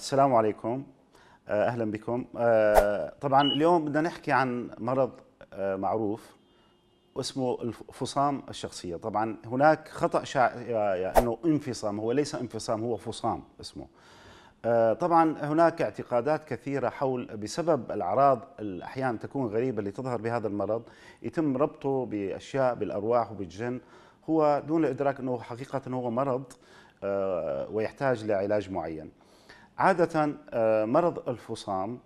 السلام عليكم آه، اهلا بكم آه، طبعا اليوم بدنا نحكي عن مرض آه، معروف واسمه الفصام الشخصيه طبعا هناك خطا شائع يعني انه انفصام هو ليس انفصام هو فصام اسمه طبعا هناك اعتقادات كثيره حول بسبب الاعراض احيانا تكون غريبه اللي تظهر بهذا المرض يتم ربطه باشياء بالارواح وبالجن هو دون الادراك انه حقيقه هو مرض ويحتاج لعلاج معين عادة آه، مرض الفصام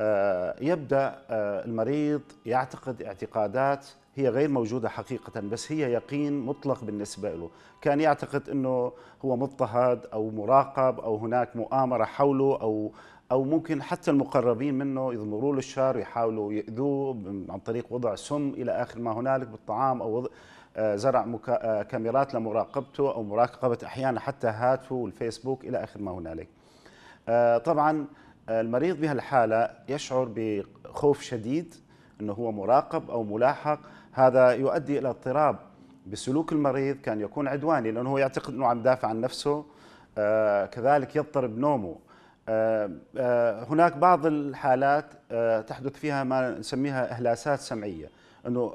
آه، يبدأ آه، المريض يعتقد اعتقادات هي غير موجودة حقيقة بس هي يقين مطلق بالنسبة له كان يعتقد أنه هو مضطهد أو مراقب أو هناك مؤامرة حوله أو أو ممكن حتى المقربين منه يضمروا له الشر يحاولوا يأذوه عن طريق وضع سم إلى آخر ما هنالك بالطعام أو وضع زرع كاميرات لمراقبته أو مراقبة أحيانا حتى هاته والفيسبوك إلى آخر ما هنالك آه، طبعا آه، المريض بهالحالة يشعر بخوف شديد أنه هو مراقب أو ملاحق هذا يؤدي إلى اضطراب بسلوك المريض كان يكون عدواني لأنه هو يعتقد أنه عم دافع عن نفسه آه، كذلك يضطرب نومه هناك بعض الحالات تحدث فيها ما نسميها إهلاسات سمعية انه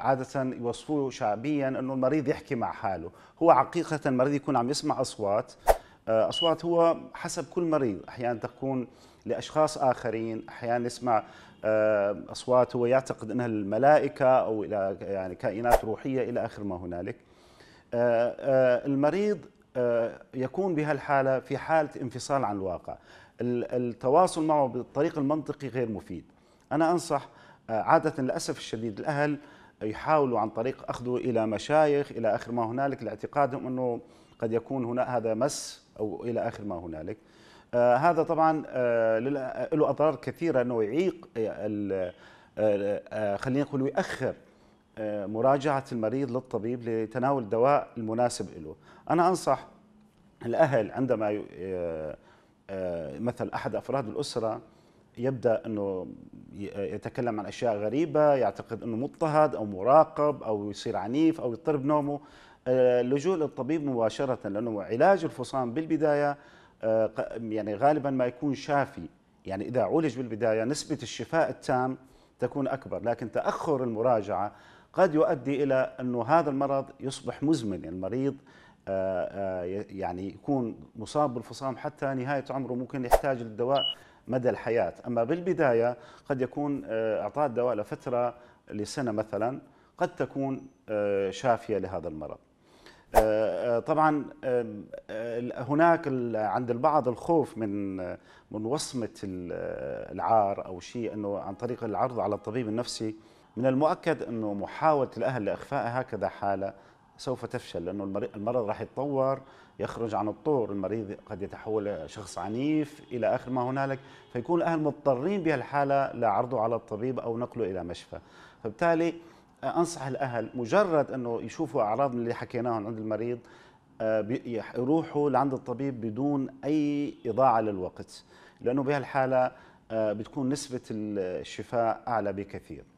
عاده يوصفوه شعبيا انه المريض يحكي مع حاله هو حقيقه المريض يكون عم يسمع اصوات آه، أصوات هو حسب كل مريض أحيانا تكون لأشخاص آخرين أحيانا نسمع آه، أصوات هو يعتقد أنها الملائكة أو إلى يعني كائنات روحية إلى آخر ما هنالك آه، المريض يكون بهالحالة في حالة انفصال عن الواقع التواصل معه بالطريق المنطقي غير مفيد أنا أنصح عادة للأسف الشديد الأهل يحاولوا عن طريق أخذه إلى مشايخ إلى آخر ما هنالك لاعتقادهم أنه قد يكون هنا هذا مس أو إلى آخر ما هنالك آه هذا طبعا آه له أضرار كثيرة أنه يعيق آه, آه،, آه، خلينا نقول يؤخر آه، مراجعة المريض للطبيب لتناول الدواء المناسب له أنا أنصح الأهل عندما مثل أحد أفراد الأسرة يبدا انه يتكلم عن اشياء غريبه يعتقد انه مضطهد او مراقب او يصير عنيف او يضطرب نومه اللجوء آه، للطبيب مباشرة لأنه علاج الفصام بالبداية آه، يعني غالبا ما يكون شافي يعني إذا عولج بالبداية نسبة الشفاء التام تكون أكبر لكن تأخر المراجعة قد يؤدي إلى أنه هذا المرض يصبح مزمن يعني المريض آه، يعني يكون مصاب بالفصام حتى نهاية عمره ممكن يحتاج للدواء مدى الحياة أما بالبداية قد يكون إعطاء الدواء لفترة لسنة مثلا قد تكون شافية لهذا المرض آه، آه، طبعا آه، هناك عند البعض الخوف من من وصمه العار او شيء انه عن طريق العرض على الطبيب النفسي من المؤكد انه محاوله الاهل لاخفاء هكذا حاله سوف تفشل لانه المرض راح يتطور يخرج عن الطور المريض قد يتحول شخص عنيف الى اخر ما هنالك فيكون الاهل مضطرين بهالحاله لعرضه على الطبيب او نقله الى مشفى فبالتالي انصح الاهل مجرد انه يشوفوا اعراض اللي حكيناهم عند المريض آه، يروحوا لعند الطبيب بدون اي اضاعه للوقت لانه بهالحاله آه، بتكون نسبه الشفاء اعلى بكثير